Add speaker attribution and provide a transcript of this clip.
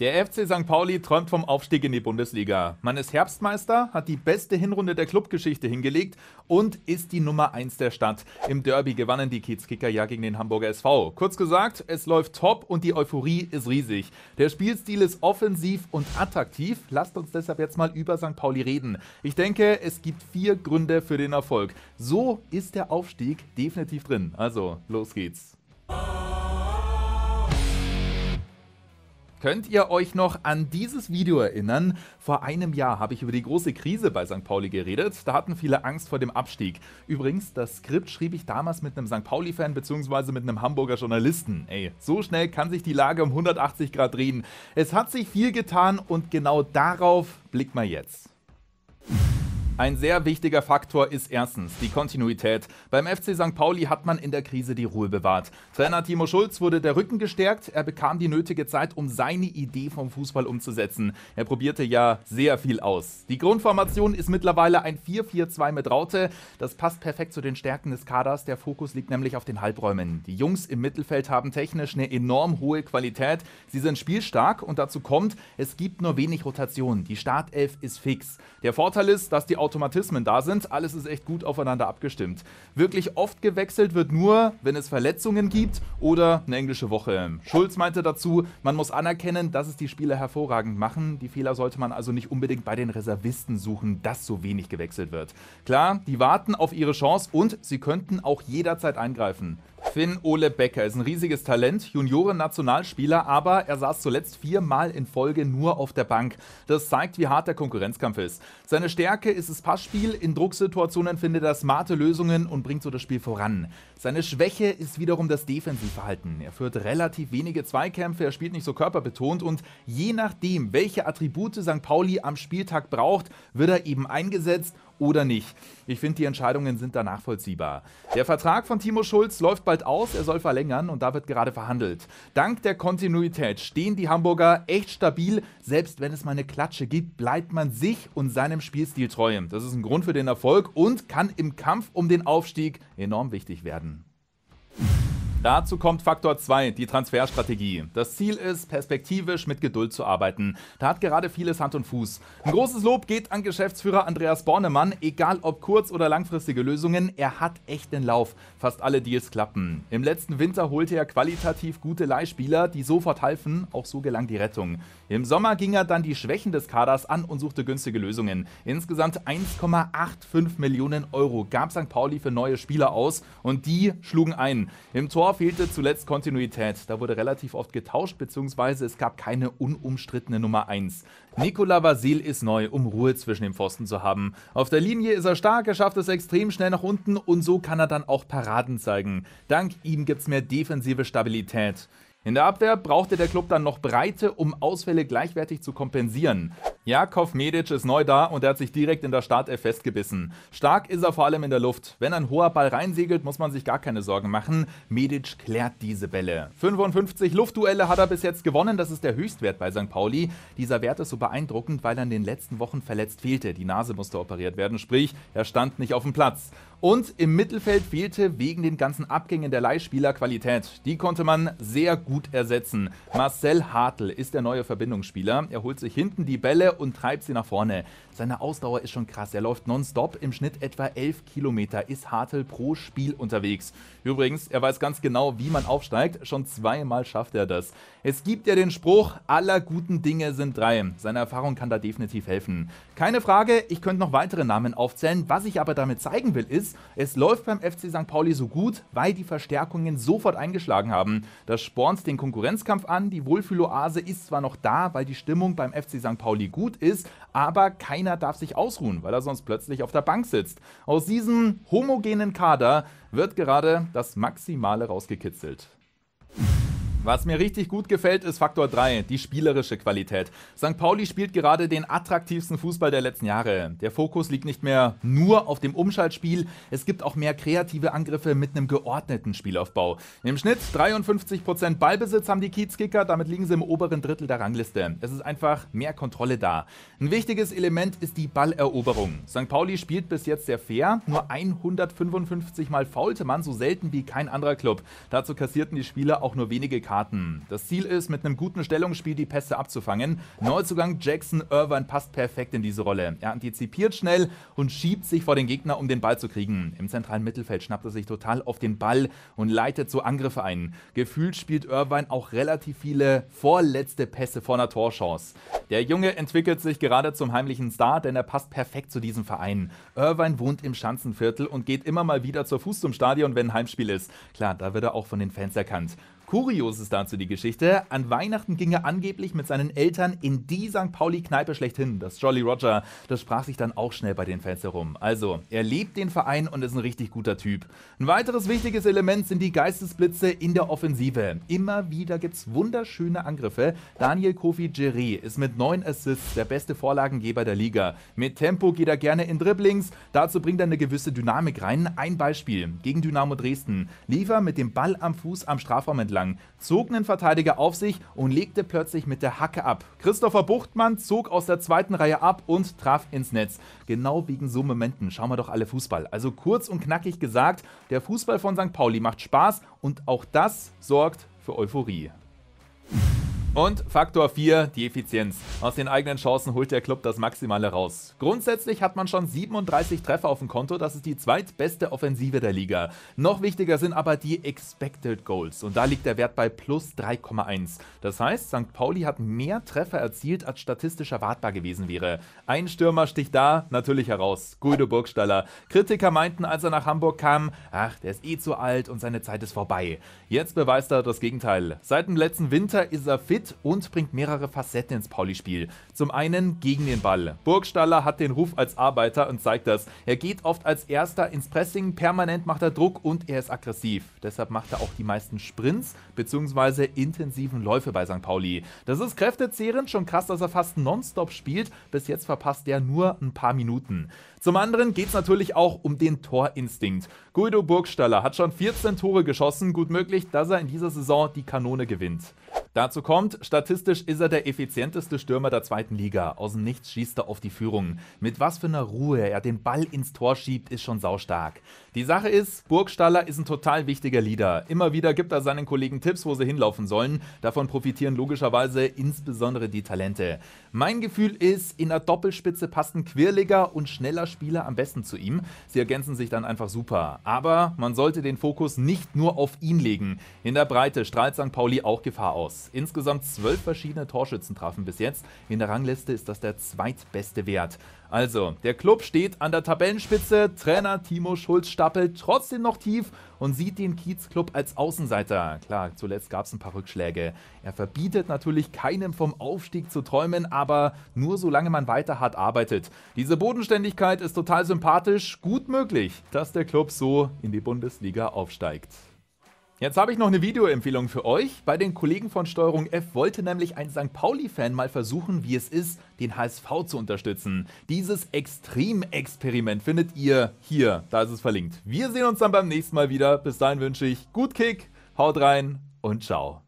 Speaker 1: Der FC St. Pauli träumt vom Aufstieg in die Bundesliga. Man ist Herbstmeister, hat die beste Hinrunde der Clubgeschichte hingelegt und ist die Nummer 1 der Stadt. Im Derby gewannen die Kiezkicker ja gegen den Hamburger SV. Kurz gesagt, es läuft top und die Euphorie ist riesig. Der Spielstil ist offensiv und attraktiv. Lasst uns deshalb jetzt mal über St. Pauli reden. Ich denke, es gibt vier Gründe für den Erfolg. So ist der Aufstieg definitiv drin. Also, los geht's. Oh. Könnt ihr euch noch an dieses Video erinnern? Vor einem Jahr habe ich über die große Krise bei St. Pauli geredet. Da hatten viele Angst vor dem Abstieg. Übrigens, das Skript schrieb ich damals mit einem St. Pauli-Fan bzw. mit einem Hamburger Journalisten. Ey, so schnell kann sich die Lage um 180 Grad drehen. Es hat sich viel getan und genau darauf blickt man jetzt. Ein sehr wichtiger Faktor ist erstens die Kontinuität. Beim FC St. Pauli hat man in der Krise die Ruhe bewahrt. Trainer Timo Schulz wurde der Rücken gestärkt. Er bekam die nötige Zeit, um seine Idee vom Fußball umzusetzen. Er probierte ja sehr viel aus. Die Grundformation ist mittlerweile ein 4-4-2 mit Raute. Das passt perfekt zu den Stärken des Kaders. Der Fokus liegt nämlich auf den Halbräumen. Die Jungs im Mittelfeld haben technisch eine enorm hohe Qualität. Sie sind spielstark und dazu kommt, es gibt nur wenig Rotation. Die Startelf ist fix. Der Vorteil ist, dass die Auto Automatismen da sind. Alles ist echt gut aufeinander abgestimmt. Wirklich oft gewechselt wird nur, wenn es Verletzungen gibt oder eine englische Woche. Schulz meinte dazu, man muss anerkennen, dass es die Spieler hervorragend machen. Die Fehler sollte man also nicht unbedingt bei den Reservisten suchen, dass so wenig gewechselt wird. Klar, die warten auf ihre Chance und sie könnten auch jederzeit eingreifen. Finn Ole Becker ist ein riesiges Talent, Junioren-Nationalspieler, aber er saß zuletzt viermal in Folge nur auf der Bank. Das zeigt, wie hart der Konkurrenzkampf ist. Seine Stärke ist dieses Passspiel in Drucksituationen findet er smarte Lösungen und bringt so das Spiel voran. Seine Schwäche ist wiederum das Defensivverhalten. Er führt relativ wenige Zweikämpfe, er spielt nicht so körperbetont und je nachdem, welche Attribute St. Pauli am Spieltag braucht, wird er eben eingesetzt oder nicht. Ich finde, die Entscheidungen sind da nachvollziehbar. Der Vertrag von Timo Schulz läuft bald aus, er soll verlängern und da wird gerade verhandelt. Dank der Kontinuität stehen die Hamburger echt stabil. Selbst wenn es mal eine Klatsche gibt, bleibt man sich und seinem Spielstil treu. Das ist ein Grund für den Erfolg und kann im Kampf um den Aufstieg enorm wichtig werden. Dazu kommt Faktor 2, die Transferstrategie. Das Ziel ist, perspektivisch mit Geduld zu arbeiten. Da hat gerade vieles Hand und Fuß. Ein großes Lob geht an Geschäftsführer Andreas Bornemann. Egal ob kurz- oder langfristige Lösungen, er hat echt den Lauf. Fast alle Deals klappen. Im letzten Winter holte er qualitativ gute Leihspieler, die sofort halfen. Auch so gelang die Rettung. Im Sommer ging er dann die Schwächen des Kaders an und suchte günstige Lösungen. Insgesamt 1,85 Millionen Euro gab St. Pauli für neue Spieler aus und die schlugen ein. Im Tor Tor fehlte zuletzt Kontinuität. Da wurde relativ oft getauscht, beziehungsweise es gab keine unumstrittene Nummer 1. Nikola Vasil ist neu, um Ruhe zwischen den Pfosten zu haben. Auf der Linie ist er stark, er schafft es extrem schnell nach unten und so kann er dann auch Paraden zeigen. Dank ihm gibt es mehr defensive Stabilität. In der Abwehr brauchte der Club dann noch Breite, um Ausfälle gleichwertig zu kompensieren. Jakov Medic ist neu da und er hat sich direkt in der Startelf festgebissen. Stark ist er vor allem in der Luft. Wenn ein hoher Ball reinsegelt, muss man sich gar keine Sorgen machen. Medic klärt diese Bälle. 55 Luftduelle hat er bis jetzt gewonnen, das ist der Höchstwert bei St. Pauli. Dieser Wert ist so beeindruckend, weil er in den letzten Wochen verletzt fehlte. Die Nase musste operiert werden, sprich, er stand nicht auf dem Platz. Und im Mittelfeld fehlte wegen den ganzen Abgängen der Leihspieler Qualität. Die konnte man sehr gut ersetzen. Marcel Hartl ist der neue Verbindungsspieler. Er holt sich hinten die Bälle und treibt sie nach vorne. Seine Ausdauer ist schon krass. Er läuft nonstop im Schnitt etwa 11 Kilometer, ist Hartl pro Spiel unterwegs. Übrigens, er weiß ganz genau, wie man aufsteigt. Schon zweimal schafft er das. Es gibt ja den Spruch, aller guten Dinge sind drei. Seine Erfahrung kann da definitiv helfen. Keine Frage, ich könnte noch weitere Namen aufzählen. Was ich aber damit zeigen will, ist, es läuft beim FC St. Pauli so gut, weil die Verstärkungen sofort eingeschlagen haben. Das spornt den Konkurrenzkampf an. Die Wohlfühloase ist zwar noch da, weil die Stimmung beim FC St. Pauli gut gut ist, aber keiner darf sich ausruhen, weil er sonst plötzlich auf der Bank sitzt. Aus diesem homogenen Kader wird gerade das Maximale rausgekitzelt. Was mir richtig gut gefällt, ist Faktor 3, die spielerische Qualität. St. Pauli spielt gerade den attraktivsten Fußball der letzten Jahre. Der Fokus liegt nicht mehr nur auf dem Umschaltspiel, es gibt auch mehr kreative Angriffe mit einem geordneten Spielaufbau. Im Schnitt 53% Ballbesitz haben die Kiezkicker, damit liegen sie im oberen Drittel der Rangliste. Es ist einfach mehr Kontrolle da. Ein wichtiges Element ist die Balleroberung. St. Pauli spielt bis jetzt sehr fair, nur 155 Mal faulte man so selten wie kein anderer Club. Dazu kassierten die Spieler auch nur wenige Karten. Das Ziel ist, mit einem guten Stellungsspiel die Pässe abzufangen. Neuzugang Jackson Irvine passt perfekt in diese Rolle. Er antizipiert schnell und schiebt sich vor den Gegner, um den Ball zu kriegen. Im zentralen Mittelfeld schnappt er sich total auf den Ball und leitet so Angriffe ein. Gefühlt spielt Irvine auch relativ viele vorletzte Pässe vor einer Torchance. Der Junge entwickelt sich gerade zum heimlichen Star, denn er passt perfekt zu diesem Verein. Irvine wohnt im Schanzenviertel und geht immer mal wieder zur Fuß zum Stadion, wenn ein Heimspiel ist. Klar, da wird er auch von den Fans erkannt. Kurios ist dazu die Geschichte. An Weihnachten ging er angeblich mit seinen Eltern in die St. Pauli-Kneipe schlechthin, das Jolly Roger. Das sprach sich dann auch schnell bei den Fans herum. Also, er lebt den Verein und ist ein richtig guter Typ. Ein weiteres wichtiges Element sind die Geistesblitze in der Offensive. Immer wieder gibt es wunderschöne Angriffe. Daniel Kofi Jerry ist mit neun Assists der beste Vorlagengeber der Liga. Mit Tempo geht er gerne in Dribblings. Dazu bringt er eine gewisse Dynamik rein. Ein Beispiel gegen Dynamo Dresden. Liefer mit dem Ball am Fuß am Strafraum entlang lang, zog einen Verteidiger auf sich und legte plötzlich mit der Hacke ab. Christopher Buchtmann zog aus der zweiten Reihe ab und traf ins Netz. Genau wegen so Momenten schauen wir doch alle Fußball. Also kurz und knackig gesagt, der Fußball von St. Pauli macht Spaß und auch das sorgt für Euphorie. Und Faktor 4, die Effizienz. Aus den eigenen Chancen holt der Club das Maximale raus. Grundsätzlich hat man schon 37 Treffer auf dem Konto, das ist die zweitbeste Offensive der Liga. Noch wichtiger sind aber die Expected Goals und da liegt der Wert bei plus 3,1. Das heißt, St. Pauli hat mehr Treffer erzielt, als statistisch erwartbar gewesen wäre. Ein Stürmer sticht da natürlich heraus, Guido Burgstaller. Kritiker meinten, als er nach Hamburg kam, ach, der ist eh zu alt und seine Zeit ist vorbei. Jetzt beweist er das Gegenteil. Seit dem letzten Winter ist er fit mit und bringt mehrere Facetten ins Pauli-Spiel. Zum einen gegen den Ball. Burgstaller hat den Ruf als Arbeiter und zeigt das. Er geht oft als Erster ins Pressing, permanent macht er Druck und er ist aggressiv. Deshalb macht er auch die meisten Sprints bzw. intensiven Läufe bei St. Pauli. Das ist kräftezehrend, schon krass, dass er fast nonstop spielt. Bis jetzt verpasst er nur ein paar Minuten. Zum anderen geht es natürlich auch um den Torinstinkt. Guido Burgstaller hat schon 14 Tore geschossen, gut möglich, dass er in dieser Saison die Kanone gewinnt. Dazu kommt, statistisch ist er der effizienteste Stürmer der zweiten Liga. Aus dem Nichts schießt er auf die Führung. Mit was für einer Ruhe er den Ball ins Tor schiebt, ist schon saustark. Die Sache ist, Burgstaller ist ein total wichtiger Leader. Immer wieder gibt er seinen Kollegen Tipps, wo sie hinlaufen sollen. Davon profitieren logischerweise insbesondere die Talente. Mein Gefühl ist, in der Doppelspitze passt ein quirliger und schneller Spieler am besten zu ihm. Sie ergänzen sich dann einfach super. Aber man sollte den Fokus nicht nur auf ihn legen. In der Breite strahlt St. Pauli auch Gefahr aus insgesamt zwölf verschiedene Torschützen trafen bis jetzt. In der Rangliste ist das der zweitbeste Wert. Also, der Club steht an der Tabellenspitze, Trainer Timo Schulz stapelt trotzdem noch tief und sieht den Kiez-Club als Außenseiter. Klar, zuletzt gab es ein paar Rückschläge. Er verbietet natürlich keinem vom Aufstieg zu träumen, aber nur solange man weiter hart arbeitet. Diese Bodenständigkeit ist total sympathisch, gut möglich, dass der Club so in die Bundesliga aufsteigt. Jetzt habe ich noch eine Videoempfehlung für euch. Bei den Kollegen von Steuerung F wollte nämlich ein St. Pauli-Fan mal versuchen, wie es ist, den HSV zu unterstützen. Dieses Extremexperiment findet ihr hier, da ist es verlinkt. Wir sehen uns dann beim nächsten Mal wieder. Bis dahin wünsche ich gut Kick, haut rein und ciao.